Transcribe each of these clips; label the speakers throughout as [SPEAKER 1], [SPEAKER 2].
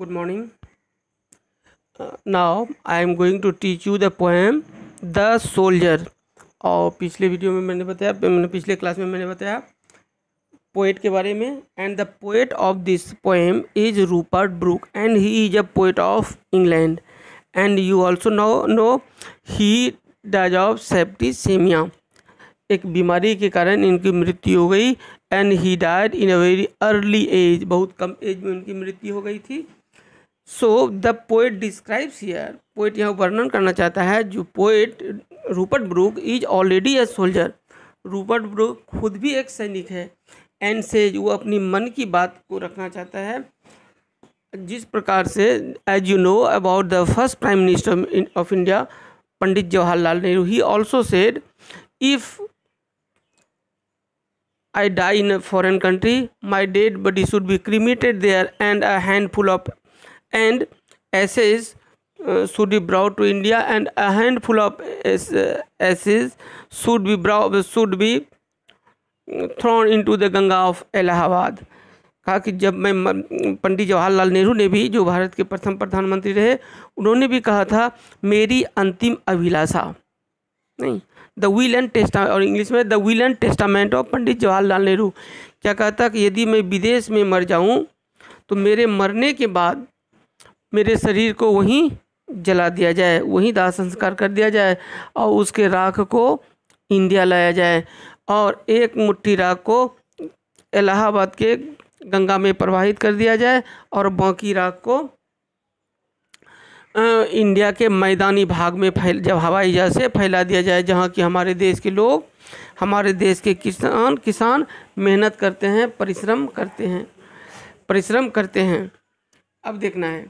[SPEAKER 1] good morning uh, now i am going to teach you the poem the soldier और पिछले video में मैंने बताया मैंने पिछले क्लास में मैंने बताया पोइट के बारे में and the poet of this poem is Rupert Brooke and he is a poet of England and you also know know he dies of septicaemia एक बीमारी के कारण इनकी मृत्यु हो गई and he died in a very early age बहुत कम एज में उनकी मृत्यु हो गई थी so the poet describes here poet यह वर्णन करना चाहता है जो poet Rupert Brooke is already a soldier Rupert Brooke खुद भी एक सैनिक है एंड से वो अपनी मन की बात को रखना चाहता है जिस प्रकार से as you know about the first prime minister of India Pandit Jawaharlal Nehru he also said if die in a foreign country my dead dead should be cremated there and and handful of and ashes uh, should be brought to India and a handful of ashes uh, should be brought should be uh, thrown into the Ganga of Allahabad कहा कि जब मैं पंडित जवाहरलाल नेहरू ने भी जो भारत के प्रथम प्रधानमंत्री रहे उन्होंने भी कहा था मेरी अंतिम अभिलाषा नहीं द विल एंड टेस्टा और इंग्लिश में the will and testament of Pandit Jawaharlal Nehru क्या कहता कि यदि मैं विदेश में मर जाऊं तो मेरे मरने के बाद मेरे शरीर को वहीं जला दिया जाए वहीं दाह संस्कार कर दिया जाए और उसके राख को इंडिया लाया जाए और एक मुट्ठी राख को इलाहाबाद के गंगा में प्रवाहित कर दिया जाए और बाकी राख को इंडिया के मैदानी भाग में फैल जब हवाई जहाज से फैला दिया जाए जहाँ कि हमारे देश के लोग हमारे देश के किसान किसान मेहनत करते हैं परिश्रम करते हैं परिश्रम करते हैं अब देखना है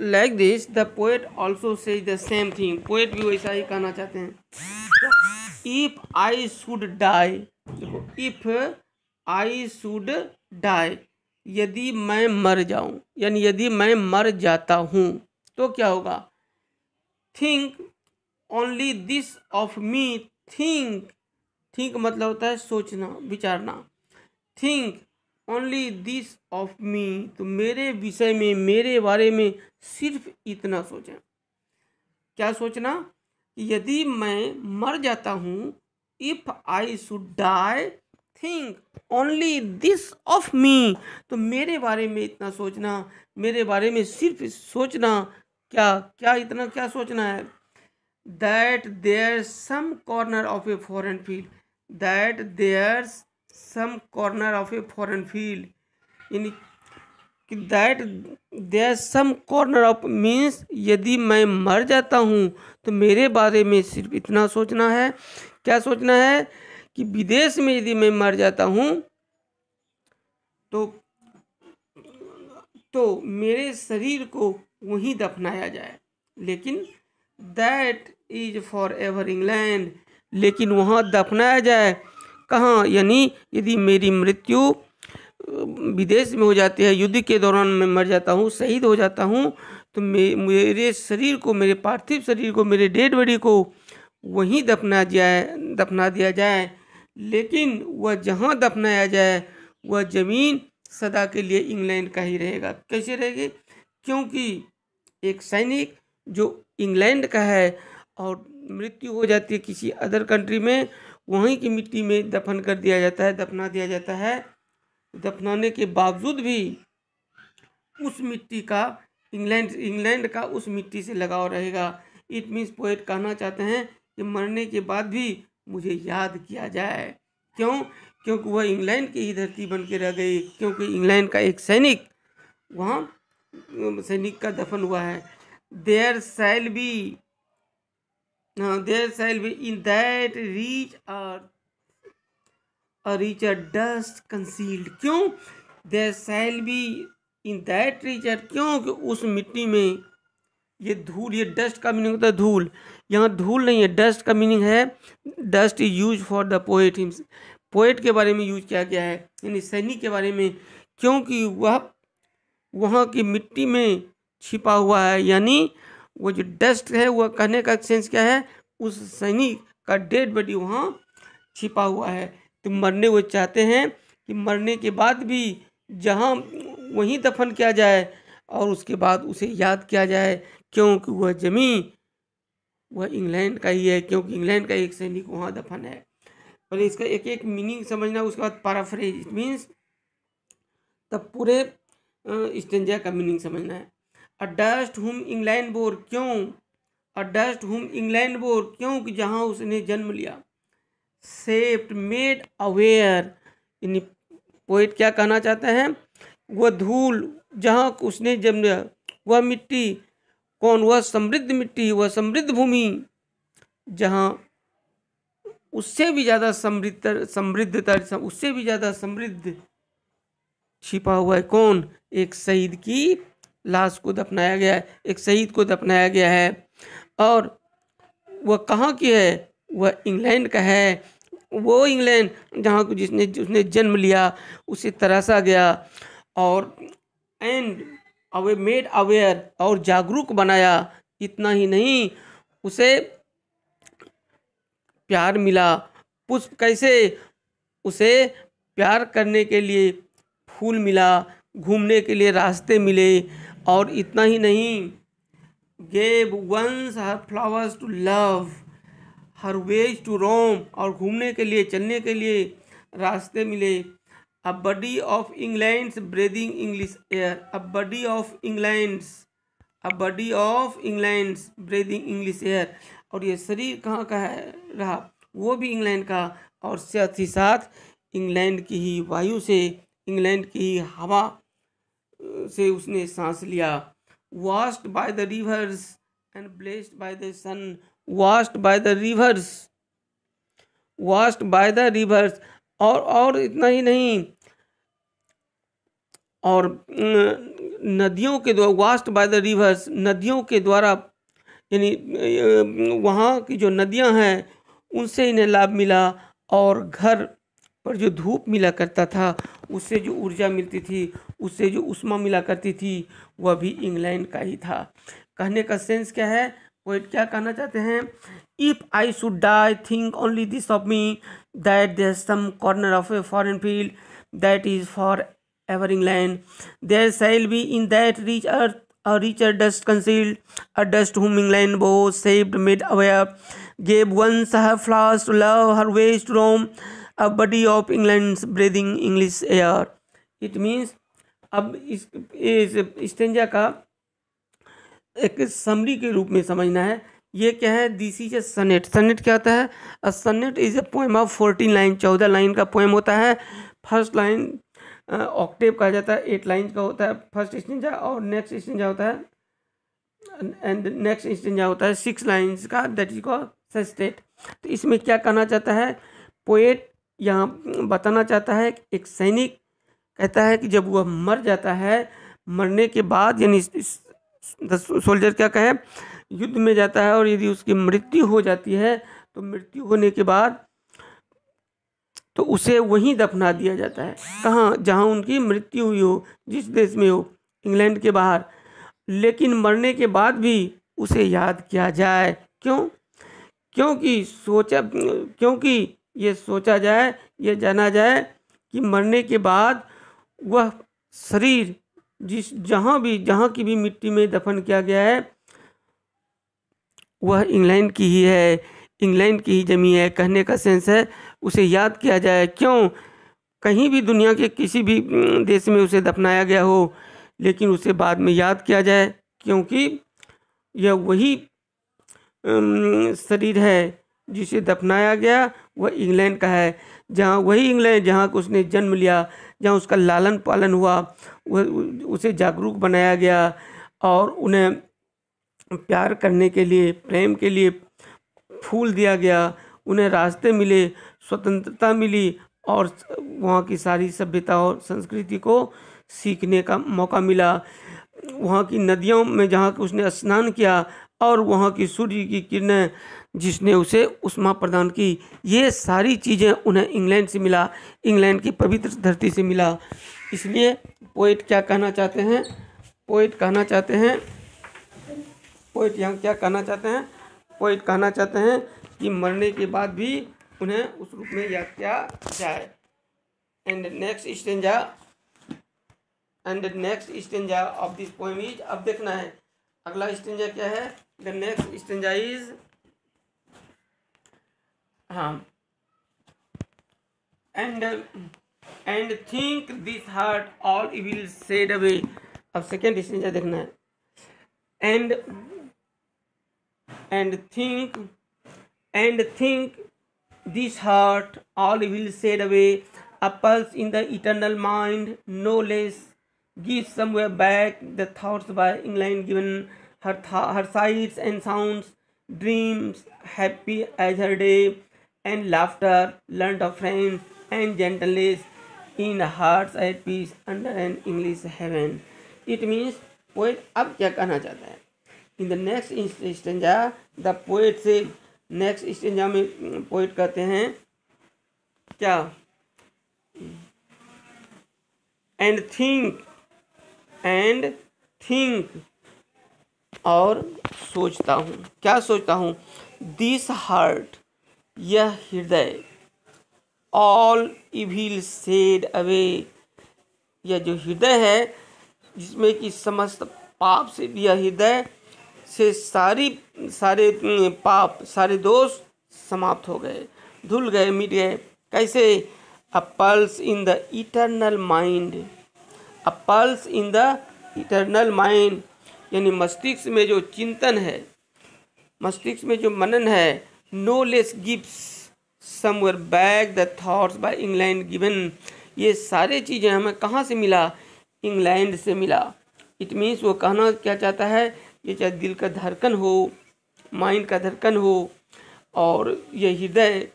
[SPEAKER 1] like this the poet also says the same thing poet भी वैसा ही कहना चाहते हैं इफ आई शुड डाई देखो इफ आई शुड डाई यदि मैं मर जाऊं यानी यदि मैं मर जाता हूं तो क्या होगा think only this of me think think मतलब होता है सोचना विचारना think only this of me तो मेरे विषय में मेरे बारे में सिर्फ इतना सोचें क्या सोचना यदि मैं मर जाता हूँ if I should die think only this of me तो मेरे बारे में इतना सोचना मेरे बारे में सिर्फ सोचना क्या क्या इतना क्या सोचना है that there some corner of a foreign field that there's some corner of a foreign field in that the some corner of means यदि मैं मर जाता हूँ तो मेरे बारे में सिर्फ इतना सोचना है क्या सोचना है कि विदेश में यदि मैं मर जाता हूँ तो तो मेरे शरीर को वहीं दफनाया जाए लेकिन that is for ever England लेकिन वहाँ दफनाया जाए कहाँ यानी यदि मेरी मृत्यु विदेश में हो जाती है युद्ध के दौरान मैं मर जाता हूँ शहीद हो जाता हूँ तो मे मेरे शरीर को मेरे पार्थिव शरीर को मेरे डेड बॉडी को वहीं दफना जाए दफना दिया जाए लेकिन वह जहाँ दफनाया जाए वह ज़मीन सदा के लिए इंग्लैंड का ही रहेगा कैसे रहेगी क्योंकि एक सैनिक जो इंग्लैंड का है और मृत्यु हो जाती है किसी अदर कंट्री में वहीं की मिट्टी में दफन कर दिया जाता है दफना दिया जाता है दफनाने के बावजूद भी उस मिट्टी का इंग्लैंड इंग्लैंड का उस मिट्टी से लगाव रहेगा इट मीन्स पोएट कहना चाहते हैं कि मरने के बाद भी मुझे याद किया जाए क्यों क्योंकि वह इंग्लैंड की ही धरती बन के रह गई क्योंकि इंग्लैंड का एक सैनिक वहाँ सैनिक का दफन हुआ है there shall be Now there shall be in that rich or a richer dust concealed. क्यों there shall be in that richer क्यों कि उस मिट्टी में ये धूल ये डस्ट का मीनिंग होता है धूल यहाँ धूल नहीं है डस्ट का मीनिंग है dust is use for the poet himself poet के बारे में यूज किया गया है यानी सैनिक के बारे में क्योंकि वह वहाँ की मिट्टी में छिपा हुआ है यानी वो जो डस्ट है वह कहने का सेंस क्या है उस सैनिक का डेड बॉडी वहाँ छिपा हुआ है तो मरने वो चाहते हैं कि मरने के बाद भी जहाँ वहीं दफन किया जाए और उसके बाद उसे याद किया जाए क्योंकि वह जमीन वह इंग्लैंड का ही है क्योंकि इंग्लैंड का एक सैनिक वहाँ दफन है पहले इसका एक एक मीनिंग समझना उसके बाद पैराफ्रेज इट मीन्स तब पूरे स्टेंजा का मीनिंग समझना है a dust whom England bore क्यों a dust whom England bore क्यों कि जहाँ उसने जन्म लिया सेफ्ट मेड अवेयर यानी पोइट क्या कहना चाहते हैं वह धूल जहाँ उसने जन्म लिया वह मिट्टी कौन वह समृद्ध मिट्टी वह समृद्ध भूमि जहाँ उससे भी ज़्यादा समृद्ध समृद्धता उससे भी ज़्यादा समृद्ध छिपा हुआ है कौन एक शहीद की लाश को दफनाया गया है एक शहीद को दफनाया गया है और वह कहाँ की है वह इंग्लैंड का है वो इंग्लैंड जहाँ को जिसने उसने जन्म लिया उसे तरासा गया और एंड अवे मेड अवेयर और जागरूक बनाया इतना ही नहीं उसे प्यार मिला पुष्प कैसे उसे प्यार करने के लिए फूल मिला घूमने के लिए रास्ते मिले और इतना ही नहीं gave once her flowers to love her ways to roam और घूमने के लिए चलने के लिए रास्ते मिले a body of England breathing English air a body of England's a body of England's breathing English air और ये शरीर कहाँ का है रहा वो भी इंग्लैंड का और साथ ही साथ इंग्लैंड की ही वायु से इंग्लैंड की ही हवा से उसने सांस लिया washed by the rivers and blessed by the sun washed by the rivers washed by the rivers और और इतना ही नहीं और नदियों के द्वारा वास्ट बाय द रिवर्स नदियों के द्वारा यानी वहाँ की जो नदियाँ हैं उनसे इन्हें लाभ मिला और घर पर जो धूप मिला करता था उससे जो ऊर्जा मिलती थी उससे जो उष्मा मिला करती थी वह भी इंग्लैंड का ही था कहने का सेंस क्या है वो क्या कहना चाहते हैं if I should die think only this of me that there some corner of a foreign field that is for ever England there shall be in that rich earth a richer dust concealed, a dust whom England bore saved, made aware, gave once her flowers to love, her ways a body of England breathing English air it means अब इस, stanza का एक summary के रूप में समझना है ये क्या है दिस इज ए सनेट सनेट क्या होता है a sonnet is a poem of fourteen line चौदह लाइन का पोएम होता है फर्स्ट लाइन ऑक्टेव कहा जाता है एट लाइन का होता है फर्स्ट स्टेंजा और नेक्स्ट स्टेंजा होता है एंड नेक्स्ट स्टेंजा होता है सिक्स लाइन्स का दैट इज कॉल सेस्टेट तो इसमें क्या कहना चाहता है पोएट यहाँ बताना चाहता है एक सैनिक कहता है कि जब वह मर जाता है मरने के बाद यानी सोल्जर क्या कहे युद्ध में जाता है और यदि उसकी मृत्यु हो जाती है तो मृत्यु होने के बाद तो उसे वहीं दफना दिया जाता है कहाँ जहाँ उनकी मृत्यु हुई हो जिस देश में हो इंग्लैंड के बाहर लेकिन मरने के बाद भी उसे याद किया जाए क्यों क्योंकि सोचा क्योंकि ये सोचा जाए ये जाना जाए कि मरने के बाद वह शरीर जिस जहाँ भी जहाँ की भी मिट्टी में दफन किया गया है वह इंग्लैंड की ही है इंग्लैंड की ही जमी है कहने का सेंस है उसे याद किया जाए क्यों कहीं भी दुनिया के किसी भी देश में उसे दफनाया गया हो लेकिन उसे बाद में याद किया जाए क्योंकि यह वही शरीर है जिसे दफनाया गया वह इंग्लैंड का है जहाँ वही इंग्लैंड जहाँ उसने जन्म लिया जहाँ उसका लालन पालन हुआ वह उसे जागरूक बनाया गया और उन्हें प्यार करने के लिए प्रेम के लिए फूल दिया गया उन्हें रास्ते मिले स्वतंत्रता मिली और वहाँ की सारी सभ्यता और संस्कृति को सीखने का मौका मिला वहाँ की नदियों में जहाँ उसने स्नान किया और वहाँ की सूर्य की किरणें जिसने उसे उष्मा प्रदान की ये सारी चीज़ें उन्हें इंग्लैंड से मिला इंग्लैंड की पवित्र धरती से मिला इसलिए पोइट क्या कहना चाहते हैं पोइट कहना चाहते हैं पोइट यहाँ क्या कहना चाहते हैं पोइट कहना चाहते हैं कि मरने के बाद भी उन्हें उस रूप में याद किया जाए and next stanza and next stanza of this poem is अब देखना है अगला स्टेंजा क्या है the next stanza is um, and and think this heart all evil said away of second stanza dekhna hai and and think and think this heart all will said away a pulse in the eternal mind no less give somewhere back the thoughts by england given her था her sights and sound dreams happy as her day and laughter learn of friends and gentleness in heart at peace under an English heaven it means poet अब क्या कहना चाहता है in the next stanza the poet से next stanza में poet mm, कहते हैं क्या एंड थिंक एंड थिंक और सोचता हूँ क्या सोचता हूँ दिस हार्ट यह हृदय ऑल इविल सेड अवे यह जो हृदय है जिसमें कि समस्त पाप से यह हृदय से सारी सारे पाप सारे दोष समाप्त हो गए धुल गए मिट गए कैसे a pulse in the eternal mind a pulse in the eternal mind यानी मस्तिष्क में जो चिंतन है मस्तिष्क में जो मनन है no less gives somewhere back the thoughts by England given ये सारे चीज़ें हमें कहाँ से मिला इंग्लैंड से मिला इट मीन्स वो कहना क्या चाहता है ये चाहे दिल का धड़कन हो माइंड का धड़कन हो और ये हृदय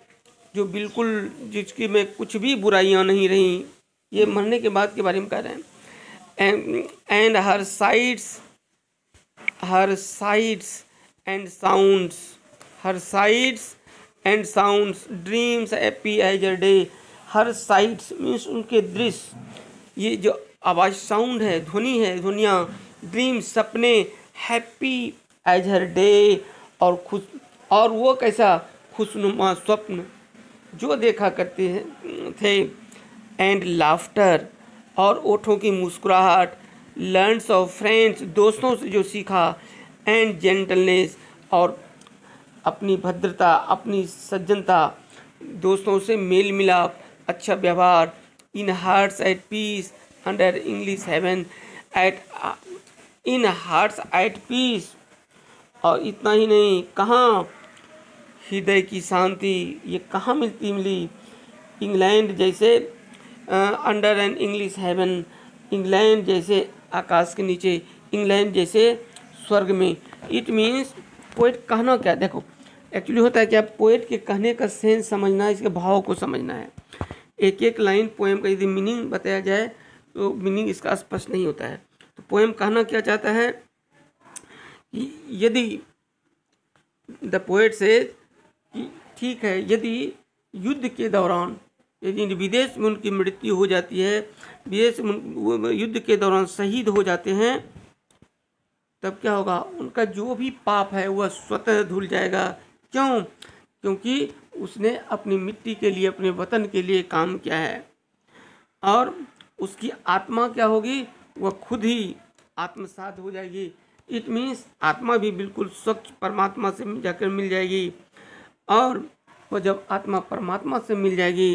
[SPEAKER 1] जो बिल्कुल जिसकी में कुछ भी बुराइयाँ नहीं रहीं ये मरने के बाद के बारे में कह रहे हैं and her sides her sights and sounds her sights and sounds dreams happy as a day her sights means उनके दृश्य ये जो आवाज़ साउंड है ध्वनि है ध्वनिया ड्रीम्स सपने हैप्पी एज हर डे और खुश और वो कैसा खुशनुमा स्वप्न जो देखा करते हैं थे एंड लाफ्टर और ओठों की मुस्कुराहट लर्नस ऑफ फ्रेंड्स दोस्तों से जो सीखा एंड जेंटलनेस और अपनी भद्रता अपनी सज्जनता दोस्तों से मेल मिलाप अच्छा व्यवहार in hearts at peace under English heaven at in hearts at peace और इतना ही नहीं कहाँ हृदय की शांति ये कहाँ मिलती मिली इंग्लैंड जैसे under and English heaven England जैसे आकाश के नीचे इंग्लैंड जैसे स्वर्ग में इट मीन्स पोइट कहना क्या देखो एक्चुअली होता है क्या पोइट के कहने का सेंस समझना इसके भाव को समझना है एक एक लाइन पोएम का यदि मीनिंग बताया जाए तो मीनिंग इसका स्पष्ट नहीं होता है तो पोएम कहना क्या चाहता है यदि द पोइट से ठीक है यदि युद्ध के दौरान यदि विदेश में उनकी मृत्यु हो जाती है विदेश में युद्ध के दौरान शहीद हो जाते हैं तब क्या होगा उनका जो भी पाप है वह स्वतः धुल जाएगा क्यों क्योंकि उसने अपनी मिट्टी के लिए अपने वतन के लिए काम किया है और उसकी आत्मा क्या होगी वह खुद ही आत्मसात हो जाएगी इट मीन्स आत्मा भी बिल्कुल स्वच्छ परमात्मा से जाकर मिल जाएगी और वह जब आत्मा परमात्मा से मिल जाएगी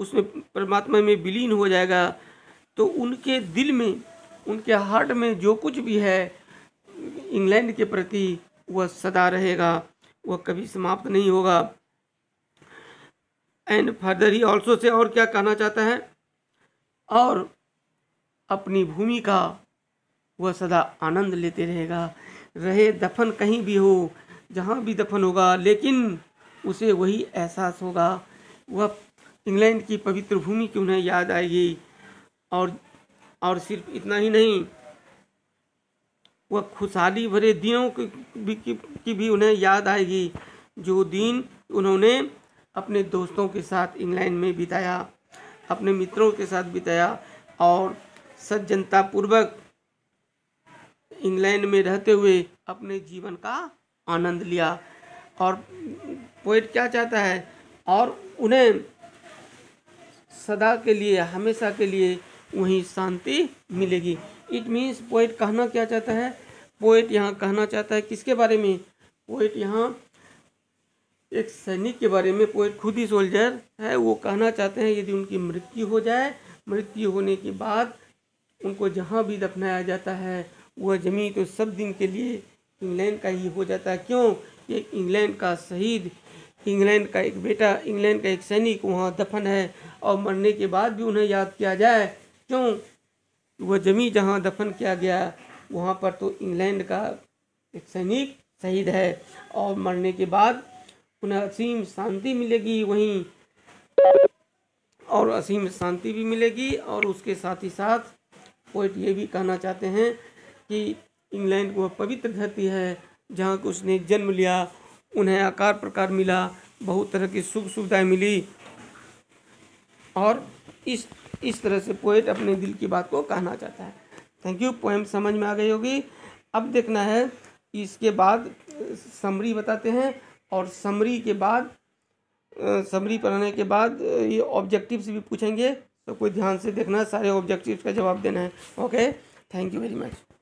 [SPEAKER 1] उसमें परमात्मा में विलीन हो जाएगा तो उनके दिल में उनके हार्ट में जो कुछ भी है इंग्लैंड के प्रति वह सदा रहेगा वह कभी समाप्त नहीं होगा and further he also say और क्या कहना चाहता है और अपनी भूमि का वह सदा आनंद लेते रहेगा रहे दफन कहीं भी हो जहाँ भी दफन होगा लेकिन उसे वही एहसास होगा वह इंग्लैंड की पवित्र भूमि की उन्हें याद आएगी और और सिर्फ इतना ही नहीं वह खुशहाली भरे दिनों की भी उन्हें याद आएगी जो दिन उन्होंने अपने दोस्तों के साथ इंग्लैंड में बिताया अपने मित्रों के साथ बिताया और सज्जनतापूर्वक इंग्लैंड में रहते हुए अपने जीवन का आनंद लिया और पोइट क्या चाहता है और उन्हें सदा के लिए हमेशा के लिए वहीं शांति मिलेगी इट मीन्स पोइट कहना क्या चाहता है पोइट यहाँ कहना चाहता है किसके बारे में पोइट यहाँ एक सैनिक के बारे में पोइट खुद ही सोल्जर है वो कहना चाहते हैं यदि उनकी मृत्यु हो जाए मृत्यु होने के बाद उनको जहाँ भी दफनाया जाता है वह जमी तो सब दिन के लिए इंग्लैंड का ही हो जाता है क्यों ये इंग्लैंड का शहीद इंग्लैंड का एक बेटा इंग्लैंड का एक सैनिक वहाँ दफन है और मरने के बाद भी उन्हें याद किया जाए क्यों वह जमी जहाँ दफन किया गया वहाँ पर तो इंग्लैंड का एक सैनिक शहीद है और मरने के बाद उन्हें असीम शांति मिलेगी वहीं और असीम शांति भी मिलेगी और उसके साथ ही साथ पोइट ये भी कहना चाहते हैं कि इंग्लैंड वह पवित्र धरती है जहाँ उसने जन्म लिया उन्हें आकार प्रकार मिला बहुत तरह की सुख सुविधाएँ मिली और इस इस तरह से पोएट अपने दिल की बात को कहना चाहता है थैंक यू पोएम समझ में आ गई होगी अब देखना है इसके बाद समरी बताते हैं और समरी के बाद समरी पढ़ने के बाद ये ऑब्जेक्टिव्स भी पूछेंगे तो कोई ध्यान से देखना है सारे ऑब्जेक्टिव्स का जवाब देना है okay thank you very much